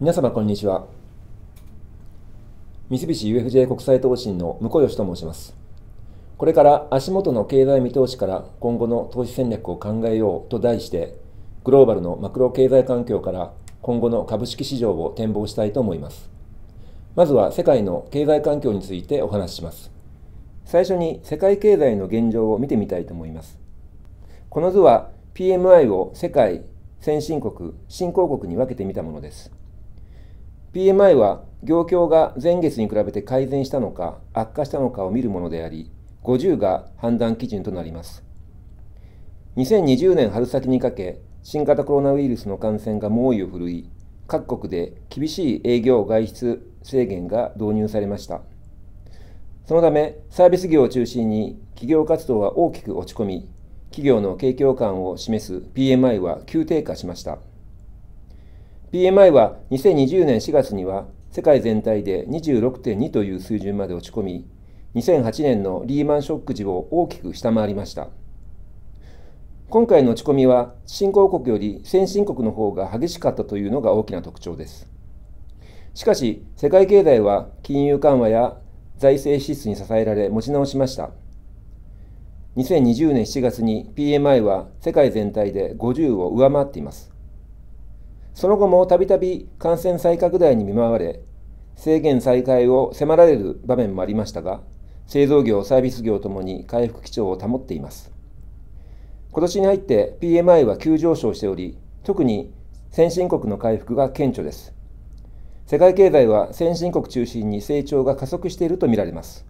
皆様こんにちは三菱 UFJ 国際投信の向吉と申しますこれから足元の経済見通しから今後の投資戦略を考えようと題してグローバルのマクロ経済環境から今後の株式市場を展望したいと思いますまずは世界の経済環境についてお話しします最初に世界経済の現状を見てみたいと思いますこの図は PMI を世界先進国新興国に分けてみたものです PMI は業況が前月に比べて改善したのか悪化したのかを見るものであり、50が判断基準となります。2020年春先にかけ、新型コロナウイルスの感染が猛威を振るい、各国で厳しい営業外出制限が導入されました。そのため、サービス業を中心に企業活動は大きく落ち込み、企業の景況感を示す PMI は急低下しました。PMI は2020年4月には世界全体で26.2という水準まで落ち込み、2008年のリーマンショック時を大きく下回りました。今回の落ち込みは、新興国より先進国の方が激しかったというのが大きな特徴です。しかし、世界経済は金融緩和や財政支出に支えられ持ち直しました。2020年7月に PMI は世界全体で50を上回っています。その後もたびたび感染再拡大に見舞われ、制限再開を迫られる場面もありましたが、製造業、サービス業ともに回復基調を保っています。今年に入って PMI は急上昇しており、特に先進国の回復が顕著です。世界経済は先進国中心に成長が加速しているとみられます。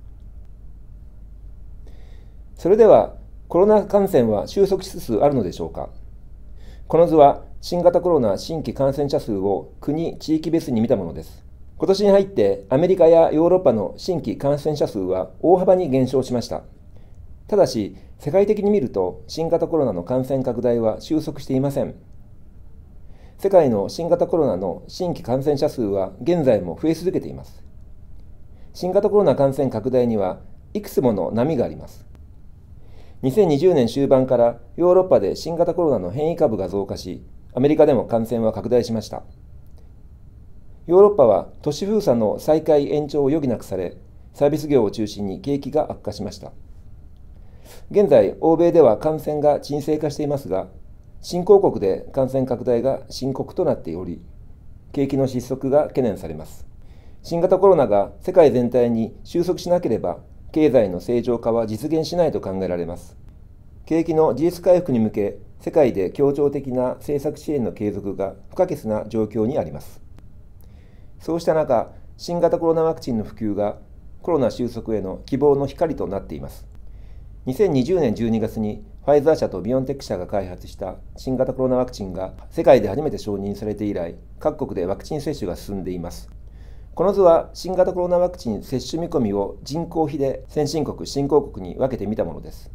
それではコロナ感染は収束しつつあるのでしょうかこの図は新型コロナ新規感染者数を国・地域別に見たものです。今年に入ってアメリカやヨーロッパの新規感染者数は大幅に減少しました。ただし、世界的に見ると新型コロナの感染拡大は収束していません。世界の新型コロナの新規感染者数は現在も増え続けています。新型コロナ感染拡大にはいくつもの波があります。2020年終盤からヨーロッパで新型コロナの変異株が増加し、アメリカでも感染は拡大しましたヨーロッパは都市封鎖の再開延長を余儀なくされサービス業を中心に景気が悪化しました現在欧米では感染が沈静化していますが新興国で感染拡大が深刻となっており景気の失速が懸念されます新型コロナが世界全体に収束しなければ経済の正常化は実現しないと考えられます景気の事実回復に向け世界で協調的な政策支援の継続が不可欠な状況にあります。そうした中、新型コロナワクチンの普及がコロナ収束への希望の光となっています。2020年12月にファイザー社とビオンテック社が開発した新型コロナワクチンが世界で初めて承認されて以来、各国でワクチン接種が進んでいます。この図は新型コロナワクチン接種見込みを人口比で先進国、新興国に分けてみたものです。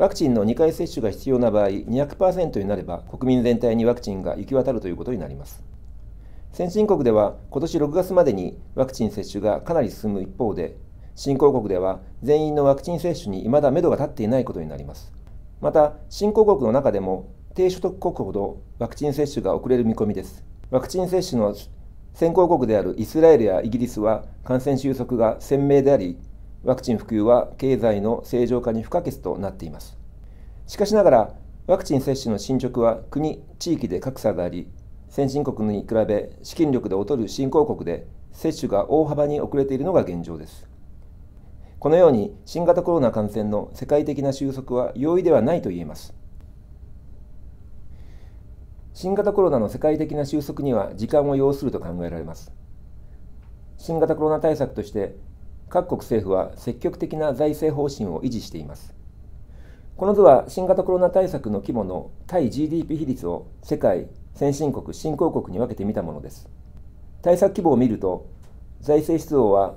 ワクチンの2回接種が必要な場合、200%になれば国民全体にワクチンが行き渡るということになります。先進国では今年6月までにワクチン接種がかなり進む一方で、新興国では全員のワクチン接種に未だ目処が立っていないことになります。また、新興国の中でも低所得国ほどワクチン接種が遅れる見込みです。ワクチン接種の先行国であるイスラエルやイギリスは感染収束が鮮明であり、ワクチン普及は経済の正常化に不可欠となっています。しかしながら、ワクチン接種の進捗は国、地域で格差があり、先進国に比べ資金力で劣る新興国で接種が大幅に遅れているのが現状です。このように新型コロナ感染の世界的な収束は容易ではないと言えます。新型コロナの世界的な収束には時間を要すると考えられます。新型コロナ対策として各国政府は積極的な財政方針を維持しています。この図は新型コロナ対策の規模の対 GDP 比率を世界、先進国、新興国に分けてみたものです。対策規模を見ると、財政出動は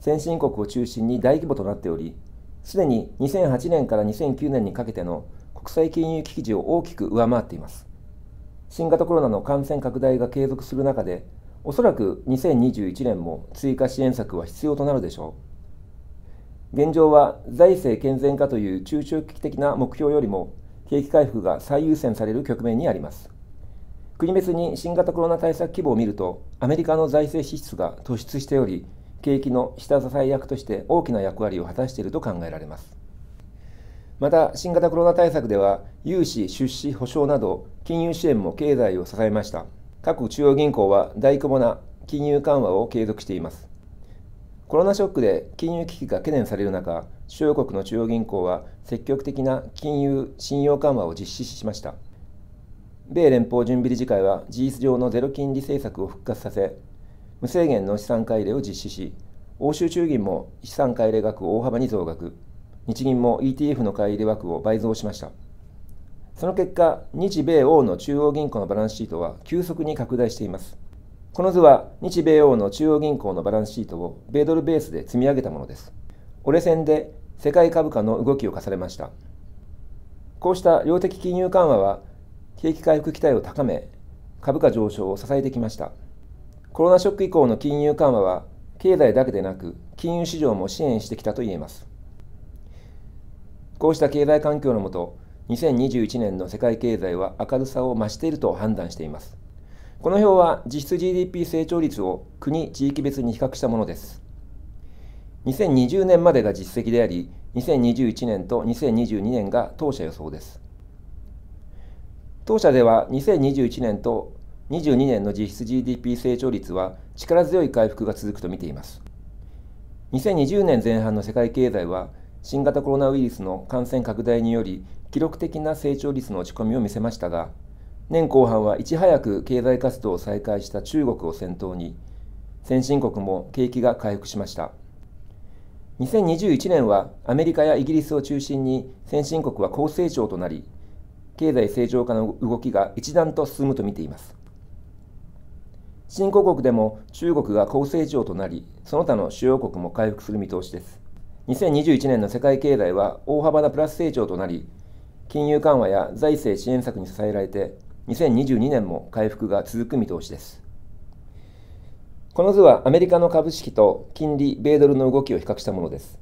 先進国を中心に大規模となっており、すでに2008年から2009年にかけての国際金融危機時を大きく上回っています。新型コロナの感染拡大が継続する中で、おそらく2021年も追加支援策は必要となるでしょう。現状は財政健全化という中長期的な目標よりも景気回復が最優先される局面にあります。国別に新型コロナ対策規模を見ると、アメリカの財政支出が突出しており、景気の下支え役として大きな役割を果たしていると考えられます。また、新型コロナ対策では、融資、出資、保証など、金融支援も経済を支えました。各中央銀行は大規模な金融緩和を継続しています。コロナショックで金融危機が懸念される中、主要国の中央銀行は積極的な金融信用緩和を実施しました。米連邦準備理事会は事実上のゼロ金利政策を復活させ、無制限の資産買い入れを実施し、欧州中銀も資産買い入れ額を大幅に増額、日銀も ETF の買い入れ枠を倍増しました。その結果、日米欧の中央銀行のバランスシートは急速に拡大しています。この図は日米欧の中央銀行のバランスシートを米ドルベースで積み上げたものです。折れ線で世界株価の動きを重ねました。こうした量的金融緩和は景気回復期待を高め、株価上昇を支えてきました。コロナショック以降の金融緩和は経済だけでなく金融市場も支援してきたといえます。こうした経済環境のもと、2021年の世界経済は明るさを増していると判断しています。この表は実質 GDP 成長率を国・地域別に比較したものです。2020年までが実績であり、2021年と2022年が当社予想です。当社では2021年と22年の実質 GDP 成長率は力強い回復が続くと見ています。2020年前半の世界経済は新型コロナウイルスの感染拡大により記録的な成長率の落ち込みを見せましたが年後半はいち早く経済活動を再開した中国を先頭に先進国も景気が回復しました2021年はアメリカやイギリスを中心に先進国は高成長となり経済正常化の動きが一段と進むと見ています新興国でも中国が高成長となりその他の主要国も回復する見通しです2021年の世界経済は大幅なプラス成長となり金融緩和や財政支援策に支えられて、2022年も回復が続く見通しです。この図はアメリカの株式と金利、米ドルの動きを比較したものです。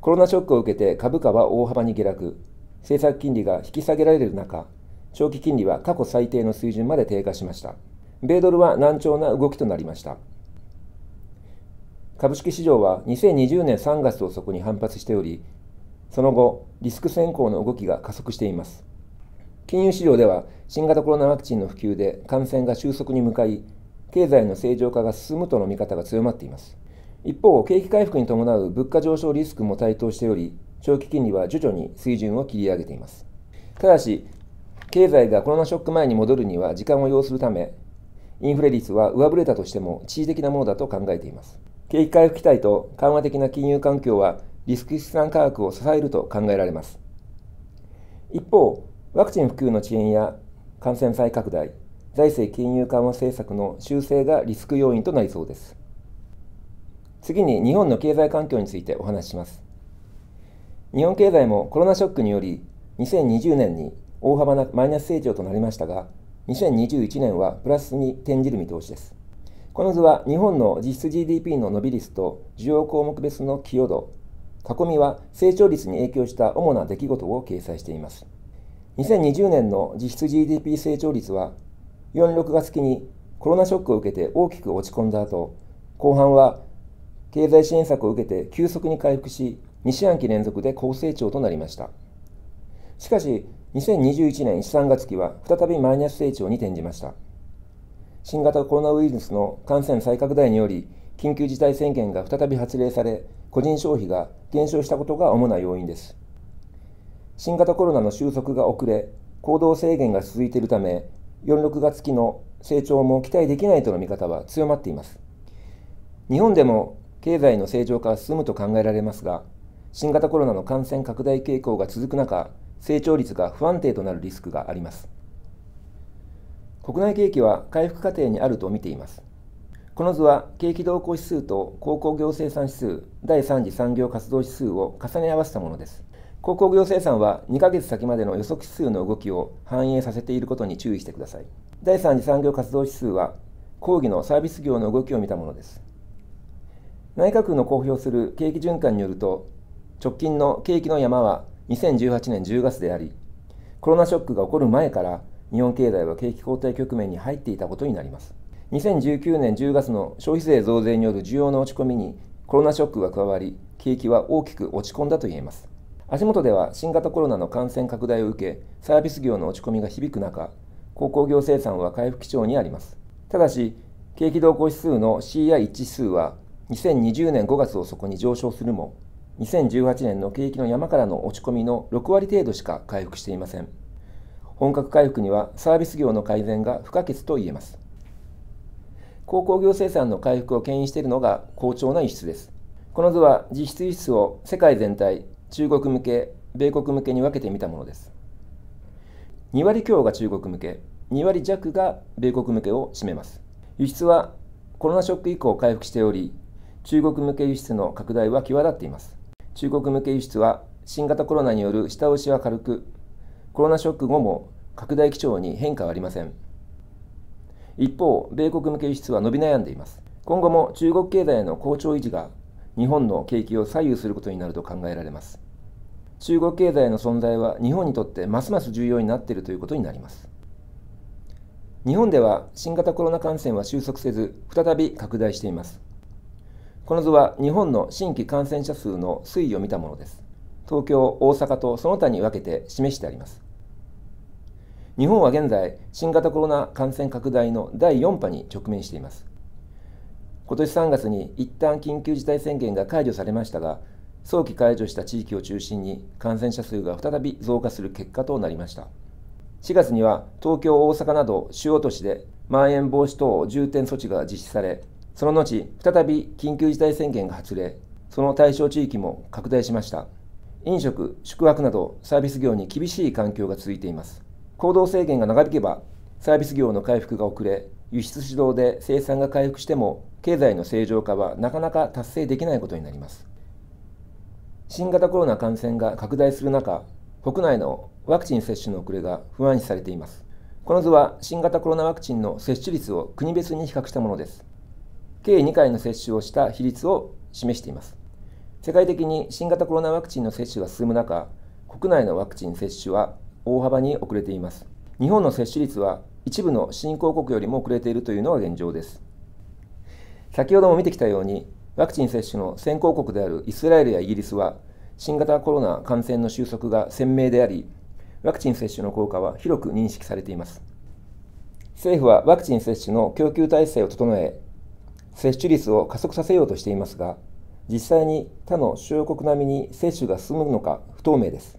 コロナショックを受けて株価は大幅に下落、政策金利が引き下げられる中、長期金利は過去最低の水準まで低下しました。米ドルは軟調な動きとなりました。株式市場は2020年3月をそこに反発しており、その後、リスク先行の動きが加速しています。金融市場では新型コロナワクチンの普及で感染が収束に向かい、経済の正常化が進むとの見方が強まっています。一方、景気回復に伴う物価上昇リスクも台頭しており、長期金利は徐々に水準を切り上げています。ただし、経済がコロナショック前に戻るには時間を要するため、インフレ率は上振れたとしても一時的なものだと考えています。景気回復期待と緩和的な金融環境はリスク資産価格を支えると考えられます。一方、ワクチン普及の遅延や感染再拡大、財政金融緩和政策の修正がリスク要因となりそうです。次に日本の経済環境についてお話しします。日本経済もコロナショックにより2020年に大幅なマイナス成長となりましたが、2021年はプラスに転じる見通しです。この図は日本の実質 GDP の伸び率と需要項目別の寄与度、囲みは成長率に影響した主な出来事を掲載しています。2020年の実質 GDP 成長率は46月期にコロナショックを受けて大きく落ち込んだ後、後半は経済支援策を受けて急速に回復し、2四半期連続で高成長となりました。しかし、2021年1、3月期は再びマイナス成長に転じました。新型コロナウイルスの感染再拡大により、緊急事態宣言が再び発令され、個人消費が減少したことが主な要因です。新型コロナの収束が遅れ、行動制限が続いているため、4、6月期の成長も期待できないとの見方は強まっています。日本でも経済の正常化が進むと考えられますが、新型コロナの感染拡大傾向が続く中、成長率が不安定となるリスクがあります。国内景気は回復過程にあると見ています。この図は景気動向指数と鉱工業生産指数第3次産業活動指数を重ね合わせたものです鉱工業生産は2ヶ月先までの予測指数の動きを反映させていることに注意してください第3次産業活動指数は講義のサービス業の動きを見たものです内閣府の公表する景気循環によると直近の景気の山は2018年10月でありコロナショックが起こる前から日本経済は景気後退局面に入っていたことになります2019年10月の消費税増税による需要の落ち込みにコロナショックが加わり景気は大きく落ち込んだといえます足元では新型コロナの感染拡大を受けサービス業の落ち込みが響く中鉱工業生産は回復基調にありますただし景気動向指数の c i 致指数は2020年5月を底に上昇するも2018年の景気の山からの落ち込みの6割程度しか回復していません本格回復にはサービス業の改善が不可欠と言えます鉱工業生産の回復を牽引しているのが好調な輸出です。この図は実質輸出を世界全体、中国向け、米国向けに分けてみたものです。2割強が中国向け、2割弱が米国向けを占めます。輸出はコロナショック以降回復しており、中国向け輸出の拡大は際立っています。中国向け輸出は新型コロナによる下押しは軽く、コロナショック後も拡大基調に変化はありません。一方、米国向け輸出は伸び悩んでいます。今後も中国経済の好調維持が日本の景気を左右することになると考えられます。中国経済の存在は日本にとってますます重要になっているということになります。日本では新型コロナ感染は収束せず、再び拡大しています。この図は日本の新規感染者数の推移を見たものです。東京、大阪とその他に分けて示してあります。日本は現在新型コロナ感染拡大の第4波に直面しています今年3月に一旦緊急事態宣言が解除されましたが早期解除した地域を中心に感染者数が再び増加する結果となりました4月には東京大阪など主要都市でまん延防止等重点措置が実施されその後再び緊急事態宣言が発令その対象地域も拡大しました飲食宿泊などサービス業に厳しい環境が続いています行動制限が長引けばサービス業の回復が遅れ輸出主導で生産が回復しても経済の正常化はなかなか達成できないことになります新型コロナ感染が拡大する中国内のワクチン接種の遅れが不安視されていますこの図は新型コロナワクチンの接種率を国別に比較したものです計2回の接種をした比率を示しています世界的に新型コロナワクチンの接種が進む中国内のワクチン接種は大幅に遅れています。日本の接種率は一部の新興国よりも遅れているというのが現状です。先ほども見てきたように、ワクチン接種の先行国であるイスラエルやイギリスは、新型コロナ感染の収束が鮮明であり、ワクチン接種の効果は広く認識されています。政府はワクチン接種の供給体制を整え、接種率を加速させようとしていますが、実際に他の主要国並みに接種が進むのか不透明です。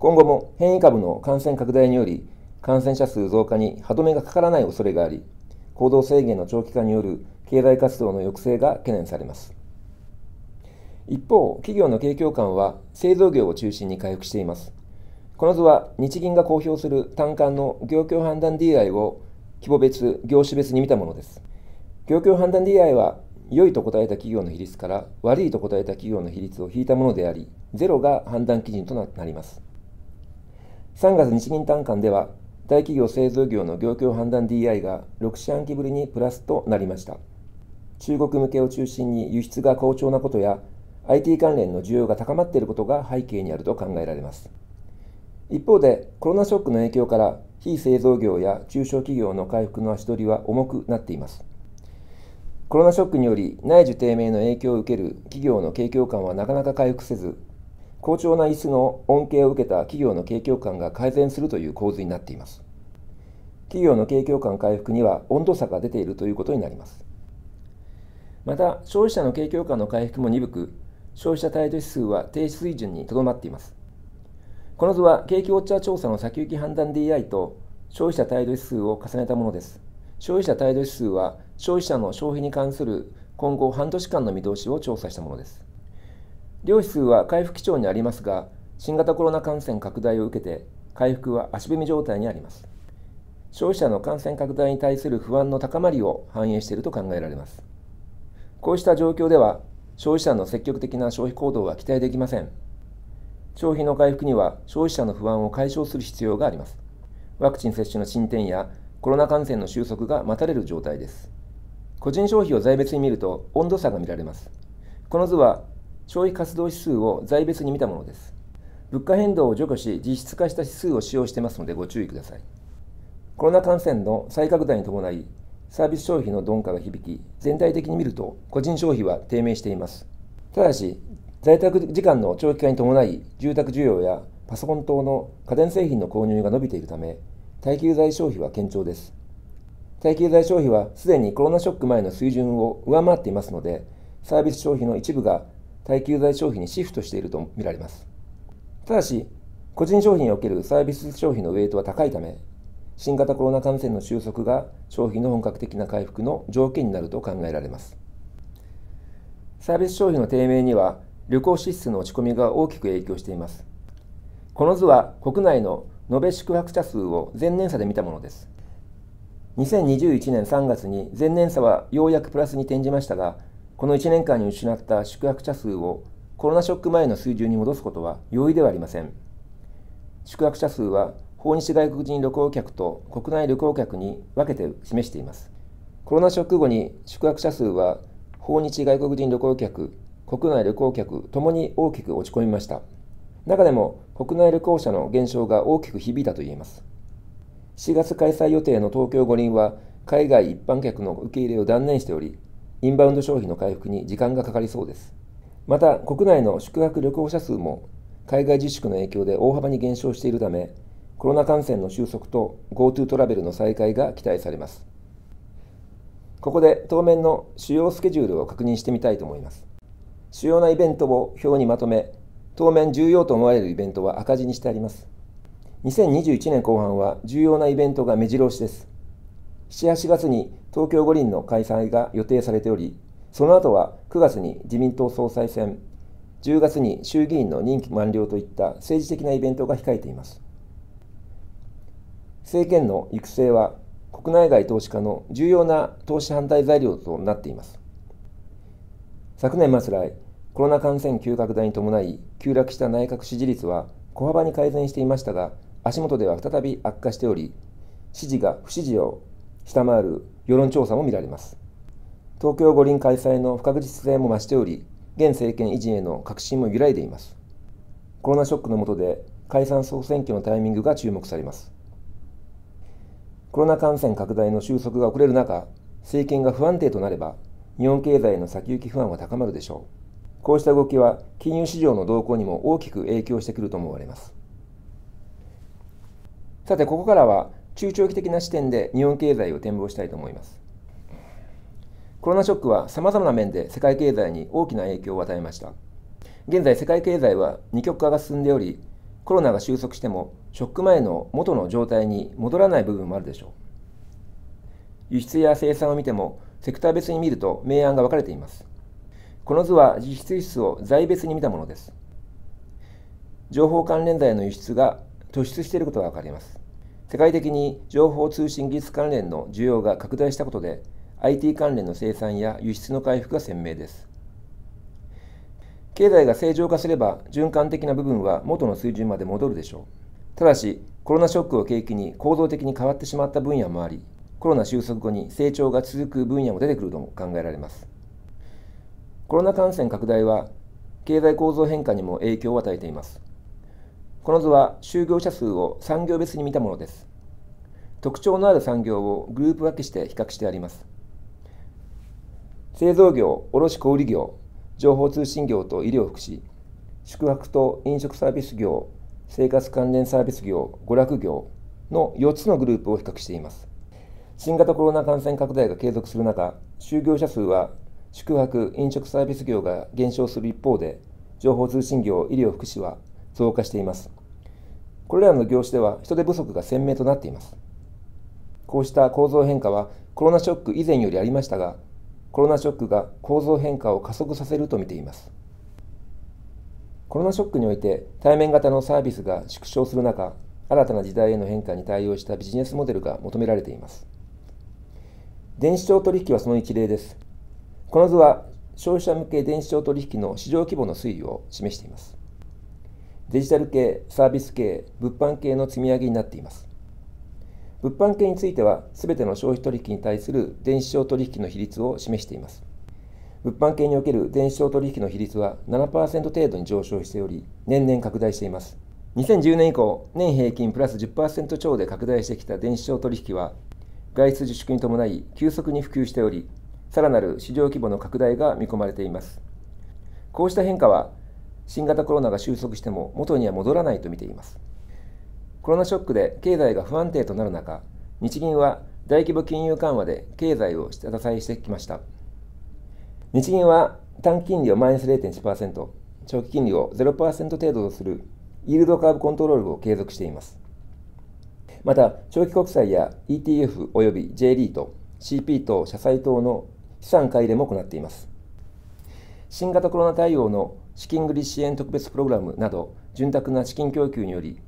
今後も変異株の感染拡大により感染者数増加に歯止めがかからない恐れがあり行動制限の長期化による経済活動の抑制が懸念されます一方企業の景況感は製造業を中心に回復していますこの図は日銀が公表する単管の業況判断 DI を規模別業種別に見たものです業況判断 DI は良いと答えた企業の比率から悪いと答えた企業の比率を引いたものでありゼロが判断基準となります3月日銀短観では、大企業製造業の業況判断 DI が6四半期ぶりにプラスとなりました。中国向けを中心に輸出が好調なことや、IT 関連の需要が高まっていることが背景にあると考えられます。一方で、コロナショックの影響から、非製造業や中小企業の回復の足取りは重くなっています。コロナショックにより内需低迷の影響を受ける企業の景況感はなかなか回復せず、好調な椅子の恩恵を受けた企業の景況感が改善するという構図になっています。企業の景況感回復には温度差が出ているということになります。また、消費者の景況感の回復も鈍く、消費者態度指数は低水準にとどまっています。この図は景気ウォッチャー調査の先行き判断 DI と消費者態度指数を重ねたものです。消費者態度指数は消費者の消費に関する今後半年間の見通しを調査したものです。量指数は回復基調にありますが、新型コロナ感染拡大を受けて、回復は足踏み状態にあります。消費者の感染拡大に対する不安の高まりを反映していると考えられます。こうした状況では、消費者の積極的な消費行動は期待できません。消費の回復には消費者の不安を解消する必要があります。ワクチン接種の進展やコロナ感染の収束が待たれる状態です。個人消費を財別に見ると温度差が見られます。この図は消費活動指数を財別に見たものです。物価変動を除去し、実質化した指数を使用してますのでご注意ください。コロナ感染の再拡大に伴い、サービス消費の鈍化が響き、全体的に見ると個人消費は低迷しています。ただし、在宅時間の長期化に伴い、住宅需要やパソコン等の家電製品の購入が伸びているため、耐久財消費は堅調です。耐久財消費はすでにコロナショック前の水準を上回っていますので、サービス消費の一部が耐久財消費にシフトしていると見られますただし個人消費におけるサービス消費のウェイトは高いため新型コロナ感染の収束が消費の本格的な回復の条件になると考えられますサービス消費の低迷には旅行支出の落ち込みが大きく影響していますこの図は国内の延べ宿泊者数を前年差で見たものです2021年3月に前年差はようやくプラスに転じましたがこの1年間に失った宿泊者数をコロナショック前の水準に戻すことは容易ではありません。宿泊者数は訪日外国人旅行客と国内旅行客に分けて示しています。コロナショック後に宿泊者数は訪日外国人旅行客、国内旅行客ともに大きく落ち込みました。中でも国内旅行者の減少が大きく響いたといえます。4月開催予定の東京五輪は海外一般客の受け入れを断念しており、インバウンド消費の回復に時間がかかりそうです。また、国内の宿泊旅行者数も海外自粛の影響で大幅に減少しているため、コロナ感染の収束と GoTo トラベルの再開が期待されます。ここで当面の主要スケジュールを確認してみたいと思います。主要なイベントを表にまとめ、当面重要と思われるイベントは赤字にしてあります。2021年後半は重要なイベントが目白押しです。7、8月に東京五輪の開催が予定されており、その後は9月に自民党総裁選、10月に衆議院の任期満了といった政治的なイベントが控えています。政権の育成は国内外投資家の重要な投資反対材料となっています。昨年末来、コロナ感染急拡大に伴い急落した内閣支持率は小幅に改善していましたが、足元では再び悪化しており、支持が不支持を下回る世論調査も見られます東京五輪開催の不確実性も増しており現政権維持への確信も揺らいでいますコロナショックの下で解散総選挙のタイミングが注目されますコロナ感染拡大の収束が遅れる中政権が不安定となれば日本経済の先行き不安は高まるでしょうこうした動きは金融市場の動向にも大きく影響してくると思われますさてここからは中長期的な視点で日本経済を展望したいと思いますコロナショックはさまざまな面で世界経済に大きな影響を与えました現在世界経済は二極化が進んでおりコロナが収束してもショック前の元の状態に戻らない部分もあるでしょう輸出や生産を見てもセクター別に見ると明暗が分かれていますこの図は実質輸出を財別に見たものです情報関連材の輸出が突出していることが分かります世界的に情報通信技術関連の需要が拡大したことで IT 関連の生産や輸出の回復が鮮明です経済が正常化すれば循環的な部分は元の水準まで戻るでしょうただしコロナショックを契機に構造的に変わってしまった分野もありコロナ収束後に成長が続く分野も出てくるとも考えられますコロナ感染拡大は経済構造変化にも影響を与えていますこの図は就業者数を産業別に見たものです特徴のある産業をグループ分けして比較してあります製造業卸小売業情報通信業と医療福祉宿泊と飲食サービス業生活関連サービス業娯楽業の4つのグループを比較しています新型コロナ感染拡大が継続する中就業者数は宿泊・飲食サービス業が減少する一方で情報通信業・医療福祉は増加していますこれらの業種では人手不足が鮮明となっています。こうした構造変化はコロナショック以前よりありましたが、コロナショックが構造変化を加速させると見ています。コロナショックにおいて対面型のサービスが縮小する中、新たな時代への変化に対応したビジネスモデルが求められています。電子商取引はその一例です。この図は消費者向け電子商取引の市場規模の推移を示しています。デジタル系、サービス系、物販系の積み上げになっています。物販系については、すべての消費取引に対する電子商取引の比率を示しています。物販系における電子商取引の比率は7%程度に上昇しており、年々拡大しています。2010年以降、年平均プラス10%超で拡大してきた電子商取引は、外出自粛に伴い急速に普及しており、さらなる市場規模の拡大が見込まれています。こうした変化は、新型コロナが収束しても元には戻らないと見ていますコロナショックで経済が不安定となる中日銀は大規模金融緩和で経済を下支えしてきました日銀は短期金利をマイナス0.1%長期金利を0%程度とするイールドカーブコントロールを継続していますまた長期国債や ETF および J リート CP 等社債等の資産買い入れも行っています新型コロナ対応の資金繰り支援特別プログラムなど潤沢な資金供給により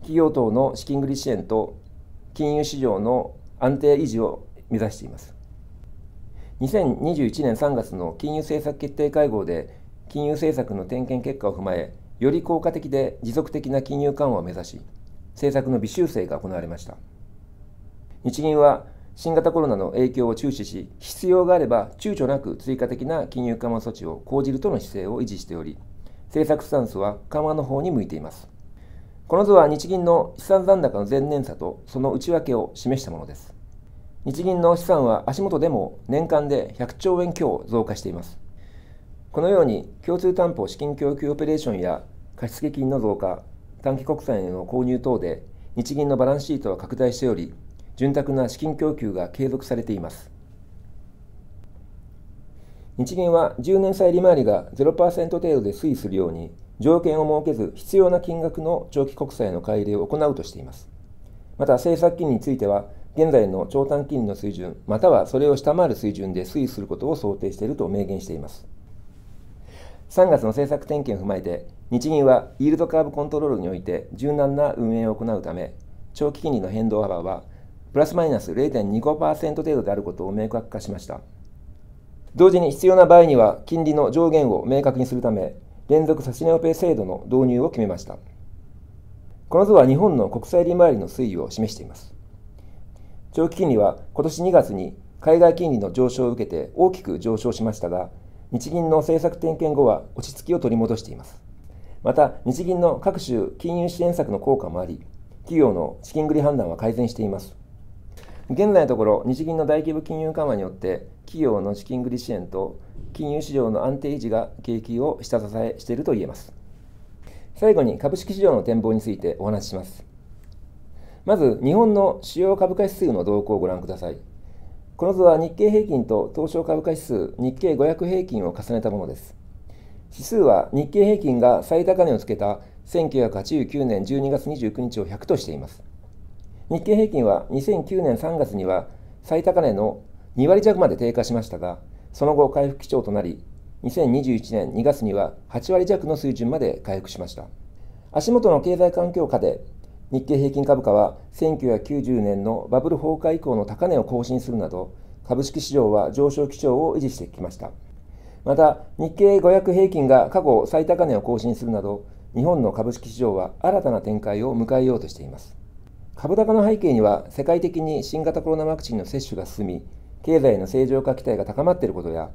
企業等の資金繰り支援と金融市場の安定維持を目指しています2021年3月の金融政策決定会合で金融政策の点検結果を踏まえより効果的で持続的な金融緩和を目指し政策の微修正が行われました日銀は新型コロナの影響を注視し、必要があれば躊躇なく追加的な金融緩和措置を講じるとの姿勢を維持しており、政策スタンスは緩和の方に向いています。この図は日銀の資産残高の前年差とその内訳を示したものです。日銀の資産は足元でも年間で100兆円強増加しています。このように共通担保資金供給オペレーションや貸付金の増加、短期国債への購入等で日銀のバランスシートは拡大しており、潤沢な資金供給が継続されています。日銀は10年債利回りが0%程度で推移するように条件を設けず必要な金額の長期国債の買い入れを行うとしています。また政策金利については現在の長短金利の水準またはそれを下回る水準で推移することを想定していると明言しています。3月の政策点検を踏まえて日銀はイールドカーブコントロールにおいて柔軟な運営を行うため長期金利の変動幅はプラスマイナス0.25%程度であることを明確化しました同時に必要な場合には金利の上限を明確にするため連続差し値オペ制度の導入を決めましたこの図は日本の国債利回りの推移を示しています長期金利は今年2月に海外金利の上昇を受けて大きく上昇しましたが日銀の政策点検後は落ち着きを取り戻していますまた日銀の各種金融支援策の効果もあり企業の資金繰り判断は改善しています現在のところ日銀の大規模金融緩和によって企業の資金繰り支援と金融市場の安定維持が景気を下支えしていると言えます最後に株式市場の展望についてお話ししますまず日本の主要株価指数の動向をご覧くださいこの図は日経平均と東証株価指数日経500平均を重ねたものです指数は日経平均が最高値をつけた1989年12月29日を100としています日経平均は2009年3月には最高値の2割弱まで低下しましたが、その後回復基調となり、2021年2月には8割弱の水準まで回復しました。足元の経済環境下で日経平均株価は1990年のバブル崩壊以降の高値を更新するなど、株式市場は上昇基調を維持してきました。また、日経500平均が過去最高値を更新するなど、日本の株式市場は新たな展開を迎えようとしています。株高の背景には世界的に新型コロナワクチンの接種が進み経済の正常化期待が高まっていることや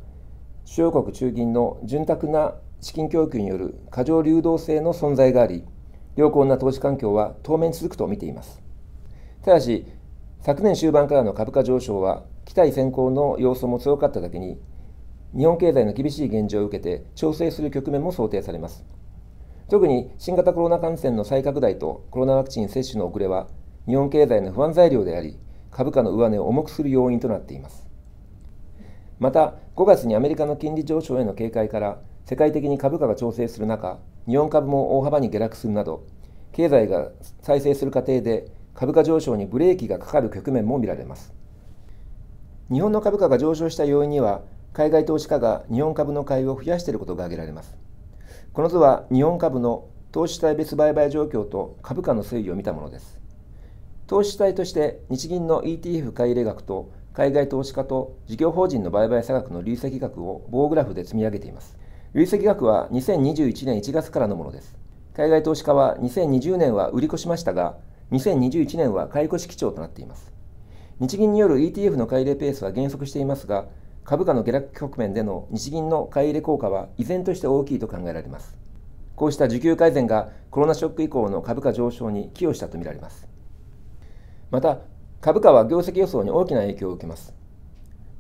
主要国中銀の潤沢な資金供給による過剰流動性の存在があり良好な投資環境は当面続くと見ていますただし昨年終盤からの株価上昇は期待先行の様相も強かっただけに日本経済の厳しい現状を受けて調整する局面も想定されます特に新型コロナ感染の再拡大とコロナワクチン接種の遅れは日本経済の不安材料であり株価の上値を重くする要因となっていますまた5月にアメリカの金利上昇への警戒から世界的に株価が調整する中日本株も大幅に下落するなど経済が再生する過程で株価上昇にブレーキがかかる局面も見られます日本の株価が上昇した要因には海外投資家が日本株の買いを増やしていることが挙げられますこの図は日本株の投資対別売買状況と株価の推移を見たものです投資主体として日銀の ETF 買い入れ額と海外投資家と事業法人の売買差額の累積額を棒グラフで積み上げています。累積額は2021年1月からのものです。海外投資家は2020年は売り越しましたが、2021年は買い越し基調となっています。日銀による ETF の買い入れペースは減速していますが、株価の下落局面での日銀の買い入れ効果は依然として大きいと考えられます。こうした需給改善がコロナショック以降の株価上昇に寄与したとみられます。また株価は業績予想に大きな影響を受けます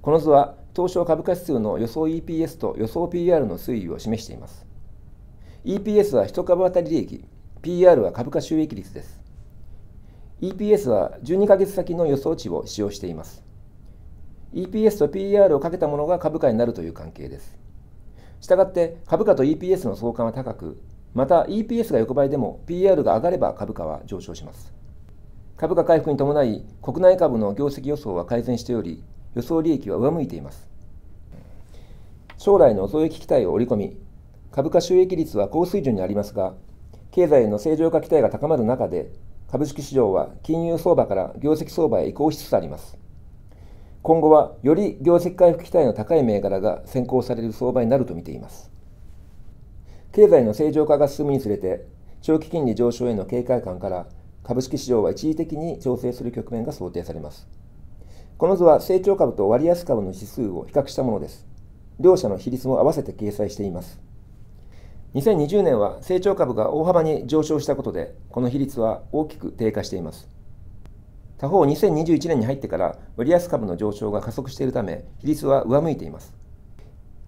この図は東証株価指数の予想 EPS と予想 PR の推移を示しています EPS は1株当たり利益 PR は株価収益率です EPS は12ヶ月先の予想値を使用しています EPS と PR をかけたものが株価になるという関係ですしたがって株価と EPS の相関は高くまた EPS が横ばいでも PR が上がれば株価は上昇します株価回復に伴い国内株の業績予想は改善しており予想利益は上向いています将来の増益期待を織り込み株価収益率は高水準にありますが経済への正常化期待が高まる中で株式市場は金融相場から業績相場へ移行しつつあります今後はより業績回復期待の高い銘柄が先行される相場になると見ています経済の正常化が進むにつれて長期金利上昇への警戒感から株式市場は一時的に調整する局面が想定されます。この図は成長株と割安株の指数を比較したものです。両者の比率も合わせて掲載しています。2020年は成長株が大幅に上昇したことで、この比率は大きく低下しています。他方、2021年に入ってから割安株の上昇が加速しているため、比率は上向いています。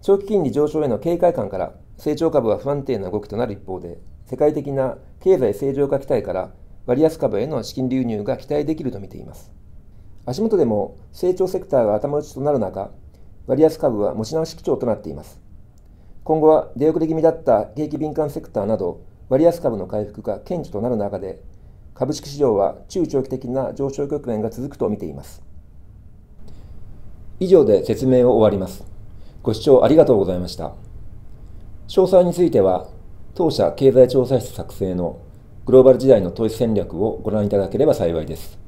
長期金利上昇への警戒感から、成長株は不安定な動きとなる一方で、世界的な経済正常化期待から割安株への資金流入が期待できると見ています。足元でも成長セクターが頭打ちとなる中、割安株は持ち直し基調となっています。今後は出遅れ気味だった景気敏感セクターなど、割安株の回復が顕著となる中で、株式市場は中長期的な上昇局面が続くと見ています。以上で説明を終わります。ご視聴ありがとうございました。詳細については、当社経済調査室作成のグローバル時代の統一戦略をご覧いただければ幸いです。